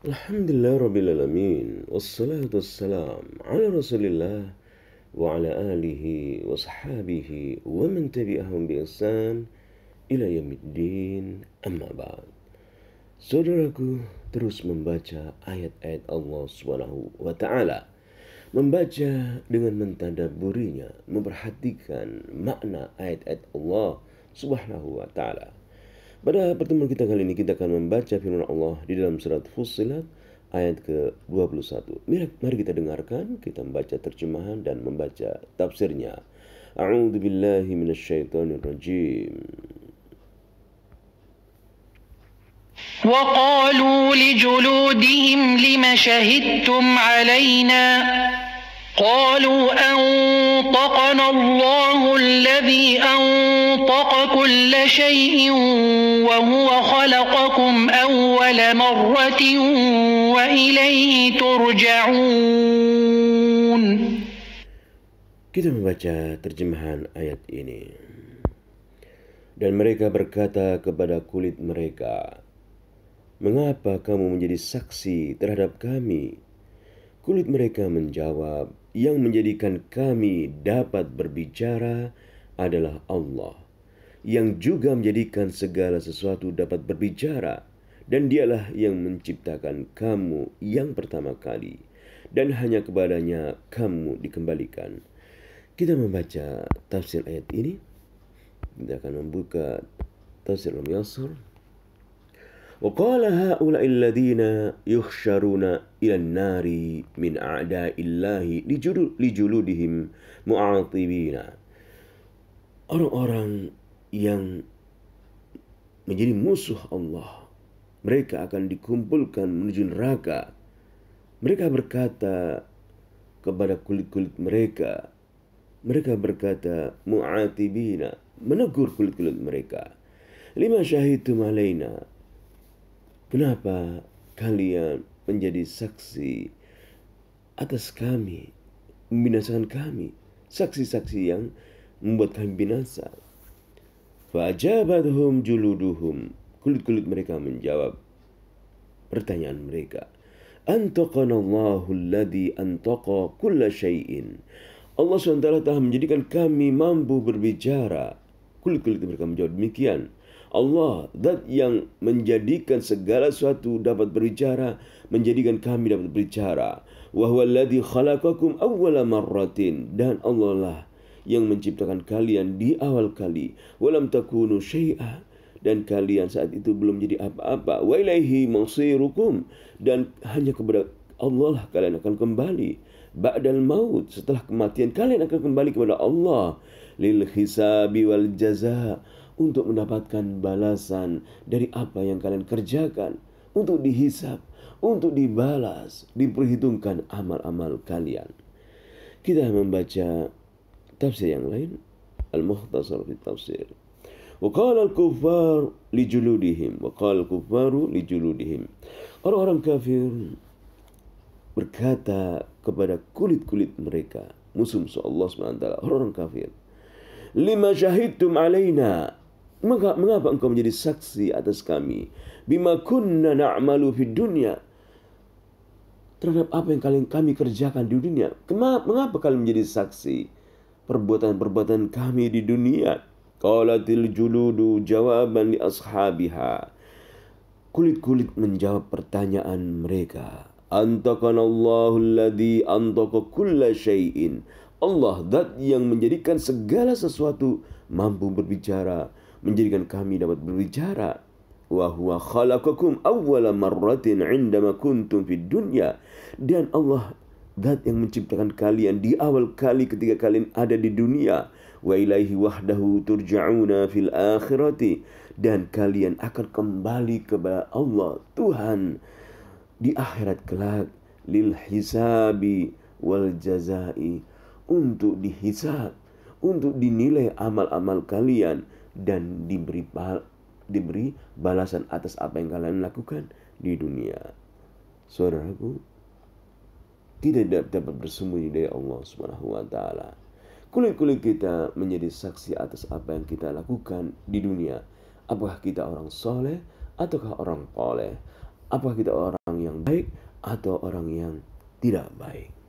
Alhamdulillah Rabbil Alamin Wassalatu wassalam Ala Rasulillah Saudaraku terus membaca ayat-ayat Allah Subhanahu wa taala. Membaca dengan mentadaburinya, memperhatikan makna ayat-ayat Allah Subhanahu wa taala. Pada pertemuan kita kali ini kita akan membaca firman Allah di dalam surat Fussilat ayat ke-21. Mari kita dengarkan, kita membaca terjemahan dan membaca tafsirnya. A'udzu billahi minasyaitonir rajim. وقالوا لجلودهم لم شهدتم علينا قالوا أنطقنا الله الذي أنطق كل شيء وهو خلقكم أول مرة وإليه ترجعون Kita membaca terjemahan ayat ini. Dan mereka berkata kepada kulit mereka, Mengapa kamu menjadi saksi terhadap kami? Kulit mereka menjawab, Yang menjadikan kami dapat berbicara adalah Allah yang juga menjadikan segala sesuatu dapat berbicara, dan dialah yang menciptakan kamu yang pertama kali, dan hanya kepadanya kamu dikembalikan. Kita membaca tafsir ayat ini. Kita akan membuka tafsir Al-Yasr. وقال هؤلاء الذين يحشرون إلى النار من أعداء الله لجلودهم معاطبين Orang-orang yang menjadi musuh Allah. Mereka akan dikumpulkan menuju neraka. Mereka berkata kepada kulit-kulit mereka, mereka berkata mu'atibina, menegur kulit-kulit mereka. Lima syahidum alaina. Kenapa kalian menjadi saksi atas kami, membinasakan kami, saksi-saksi yang membuat kami binasa. Fajabathum juluduhum. Kulit-kulit mereka menjawab pertanyaan mereka. Antaqanallahu alladhi antaqa kulla syai'in. Allah SWT telah menjadikan kami mampu berbicara. Kulit-kulit mereka menjawab demikian. Allah, that yang menjadikan segala sesuatu dapat berbicara, menjadikan kami dapat berbicara. Wahwaladhi khalaqakum awwala marratin. Dan Allah lah yang menciptakan kalian di awal kali walam takunu syai'a dan kalian saat itu belum jadi apa-apa wa ilaihi masirukum dan hanya kepada Allah lah kalian akan kembali ba'dal maut setelah kematian kalian akan kembali kepada Allah lil hisabi wal jaza untuk mendapatkan balasan dari apa yang kalian kerjakan untuk dihisap untuk dibalas diperhitungkan amal-amal kalian kita membaca tafsir yang lain Al-Mukhtasar fi tafsir وقال الكفار لجلودهم وقال الكفار لجلودهم orang-orang kafir berkata kepada kulit-kulit mereka musuh-musuh Allah SWT orang-orang kafir lima syahidtum alaina mengapa, mengapa engkau menjadi saksi atas kami bima kunna na'malu fid dunya terhadap apa yang kalian kami kerjakan di dunia. Kenapa, mengapa kalian menjadi saksi? perbuatan-perbuatan kami di dunia. Qalatil juludu jawaban li ashabiha. Kulit-kulit menjawab pertanyaan mereka. Antakanallahu alladhi antaka kulla syai'in. Allah dat yang menjadikan segala sesuatu mampu berbicara, menjadikan kami dapat berbicara. Wa huwa khalaqakum awwala marratin indama kuntum fid dunya. Dan Allah Zat yang menciptakan kalian di awal kali ketika kalian ada di dunia. Wa ilaihi wahdahu turja'una fil akhirati. Dan kalian akan kembali kepada Allah Tuhan di akhirat kelak. Lil hisabi wal jazai. Untuk dihisab. Untuk dinilai amal-amal kalian. Dan diberi diberi balasan atas apa yang kalian lakukan di dunia. Saudaraku, tidak dapat bersembunyi dari Allah Subhanahu wa taala. Kulit-kulit kita menjadi saksi atas apa yang kita lakukan di dunia. Apakah kita orang soleh ataukah orang poleh? Apakah kita orang yang baik atau orang yang tidak baik?